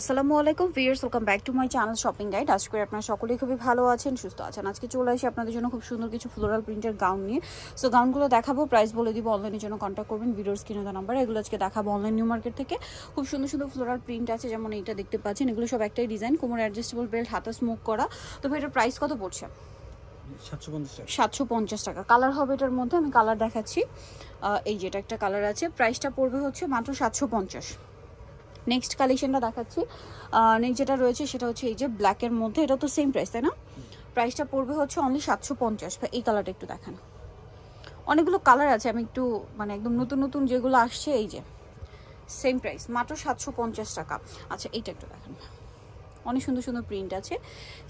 আসসালামু আলাইকুম viewers welcome back to my channel shopping guide আজ করে আপনারা সকলেই খুবই ভালো আছেন সুস্থ আছেন আজকে চলে আসি আপনাদের জন্য খুব সুন্দর কিছু ফ্লোরাল প্রিন্টের গাউন নিয়ে সো গাউনগুলো দেখাবো প্রাইস বলে দিব অনলাইনের জন্য কন্ট্যাক্ট করবেন ভিডিওর স্ক্রিনে দেওয়া নাম্বার এগুলো আজকে দেখাবো অনলাইন নিউ মার্কেট থেকে খুব সুন্দর সুন্দর ফ্লোরাল প্রিন্ট আছে যেমন এইটা দেখতে পাচ্ছেন এগুলো সব একটাই ডিজাইন কোমর অ্যাডজাস্টেবল বেল্ট হাতে স্মোক করা তো এটার প্রাইস কত পড়ছে সাতশো পঞ্চাশ টাকা কালার হবে এটার মধ্যে আমি কালার দেখাচ্ছি এই যেটা একটা কালার আছে প্রাইসটা পড়বে হচ্ছে মাত্র সাতশো পঞ্চাশ নেক্সট কালেকশনটা দেখাচ্ছি নেক্সট যেটা রয়েছে সেটা হচ্ছে এই যে ব্ল্যাকের মধ্যে এটা তো সেম প্রাইস তাই না প্রাইসটা পড়বে হচ্ছে অনলি সাতশো পঞ্চাশ এই কালারটা একটু দেখান অনেকগুলো কালার আছে আমি একটু মানে একদম নতুন নতুন যেগুলো আসছে এই যে সেম প্রাইস মাত্র সাতশো পঞ্চাশ টাকা আচ্ছা এইটা একটু দেখেন অনেক সুন্দর সুন্দর প্রিন্ট আছে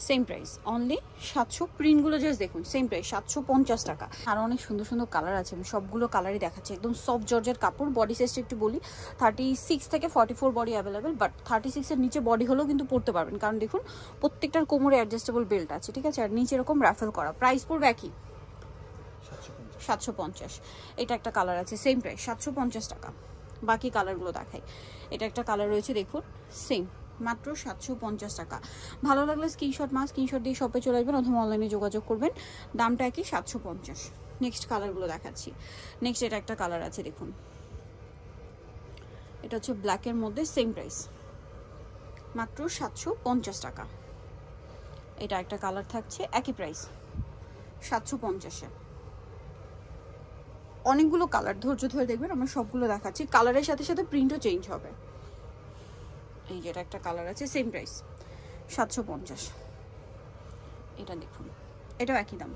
সেম প্রাইস অনলি সাতশো প্রিন্টগুলো জাস্ট দেখুন সেম প্রাইস সাতশো পঞ্চাশ টাকা আর অনেক সুন্দর সুন্দর কালার আছে আমি সবগুলো কালারই দেখাচ্ছি একদম সফট জর্জের কাপড় বডি সাইজটা একটু বলি থার্টি সিক্স থেকে forty four body available but thirty সিক্সের নিচে বডি হলেও কিন্তু পড়তে পারবেন কারণ দেখুন প্রত্যেকটার কোমরে অ্যাডজাস্টেবল বেল্ট আছে ঠিক আছে আর নিচে এরকম র্যাফেল করা প্রাইস পড়বে একই সাতশো পঞ্চাশ এটা একটা কালার আছে সেম প্রাইস সাতশো পঞ্চাশ টাকা বাকি কালারগুলো দেখাই এটা একটা কালার রয়েছে দেখুন সেম মাত্র সাতশো পঞ্চাশ টাকা ভালো লাগলে স্ক্রিনশট মা স্ক্রিনশট দিয়ে শপে চলে আসবেন অথবা অনলাইনে যোগাযোগ করবেন দামটা একই সাতশো পঞ্চাশ নেক্সট কালারগুলো দেখাচ্ছি নেক্সট এটা একটা কালার আছে দেখুন এটা হচ্ছে ব্ল্যাকের মধ্যে সেম প্রাইস মাত্র সাতশো পঞ্চাশ টাকা এটা একটা কালার থাকছে একই প্রাইস সাতশো পঞ্চাশে অনেকগুলো কালার ধৈর্য ধরে দেখবেন আমরা সবগুলো দেখাচ্ছি কালারের সাথে সাথে প্রিন্টও চেঞ্জ হবে এই যেটা একটা কালার আছে সেম প্রাইস সাতশো পঞ্চাশ এটা দেখুন এটাও একই দাম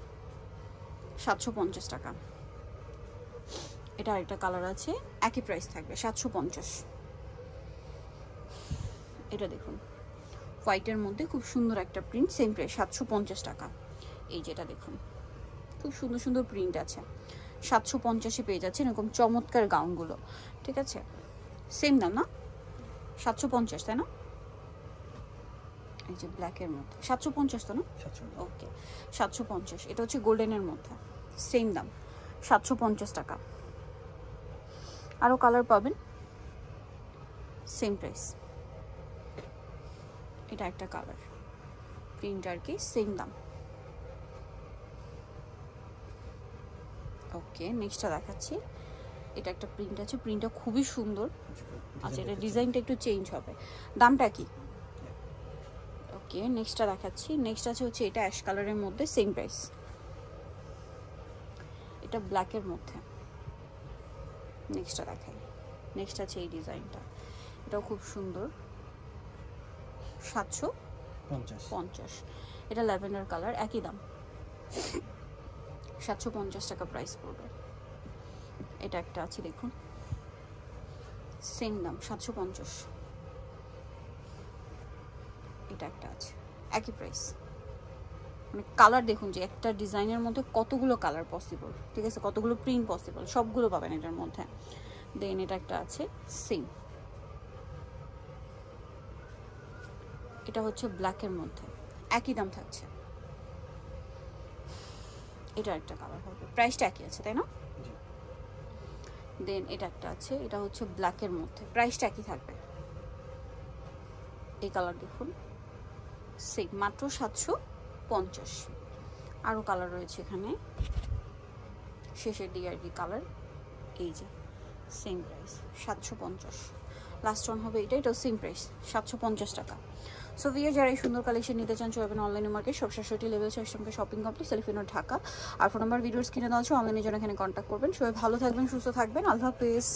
সাতশো পঞ্চাশ টাকা এটা আরেকটা কালার আছে একই প্রাইস থাকবে সাতশো পঞ্চাশ এটা দেখুন হোয়াইটের মধ্যে খুব সুন্দর একটা প্রিন্ট সেম প্রাইস সাতশো পঞ্চাশ টাকা এই যেটা দেখুন খুব সুন্দর সুন্দর প্রিন্ট আছে সাতশো পঞ্চাশে পেয়ে যাচ্ছে এরকম চমৎকার গাউনগুলো ঠিক আছে সেম দাম না সাতশো পঞ্চাশ তাই না এই যে ব্ল্যাকের মধ্যে সাতশো পঞ্চাশ তো না ওকে সাতশো পঞ্চাশ এটা হচ্ছে গোল্ডেনের মধ্যে সেম দাম সাতশো পঞ্চাশ টাকা আরও কালার পাবেন সেম প্রাইস এটা একটা কালার প্রিন্ট আর কি সেম দাম ওকে নেক্সটটা দেখাচ্ছি এটা একটা প্রিন্ট আছে প্রিন্টটা খুবই সুন্দর আচ্ছা এটা ডিজাইনটা একটু চেঞ্জ হবে দামটা কি ওকে নেক্সটটা দেখাচ্ছি নেক্সট আছে হচ্ছে এটা অ্যাশ কালারের মধ্যে সেম প্রাইস এটা ব্ল্যাকের মধ্যে নেক্সটটা দেখাই নেক্সট আছে এই ডিজাইনটা এটাও খুব সুন্দর সাতশো পঞ্চাশ এটা ল্যাভেন্ডার কালার একই দাম সাতশো পঞ্চাশ টাকা প্রাইস পড়বে এটা একটা আছে দেখুন সেম দাম সাতশো পঞ্চাশ এটা একটা আছে একই প্রাইস মানে কালার দেখুন যে একটা ডিজাইনের মধ্যে কতগুলো কালার পসিবল ঠিক আছে কতগুলো প্রিন্ট পসিবল সবগুলো পাবেন এটার মধ্যে দেন এটা একটা আছে সেম এটা হচ্ছে ব্ল্যাকের মধ্যে একই দাম থাকছে এটা একটা কালার হবে প্রাইসটা একই আছে তাই না দেন এটা একটা আছে এটা হচ্ছে ব্ল্যাকের মধ্যে প্রাইসটা একই থাকবে এই কালার দেখুন সেই মাত্র সাতশো পঞ্চাশ আরও কালার রয়েছে এখানে শেষের দিকে আর কি কালার এই যে সেম প্রাইস সাতশো পঞ্চাশ লাস্ট ওয়ান হবে এটা এটাও সেম প্রাইস সাতশো পঞ্চাশ টাকা সো ভিও যারা এই সুন্দর কালেকশন নিতে চান চলবেন অনলাইন মার্কেট সব সাতষট্টি লেভেল সঙ্গে শপিং কমপ্লিট সেলিফিনো ঢাকা আর ফোন নাম্বার ভিডিওস কিনে দেওয়া আছে অনলাইনে জন্য এখানে কন্ট্যাক্ট করবেন সবাই ভালো থাকবেন সুস্থ থাকবেন আল্লাহ হাফেজ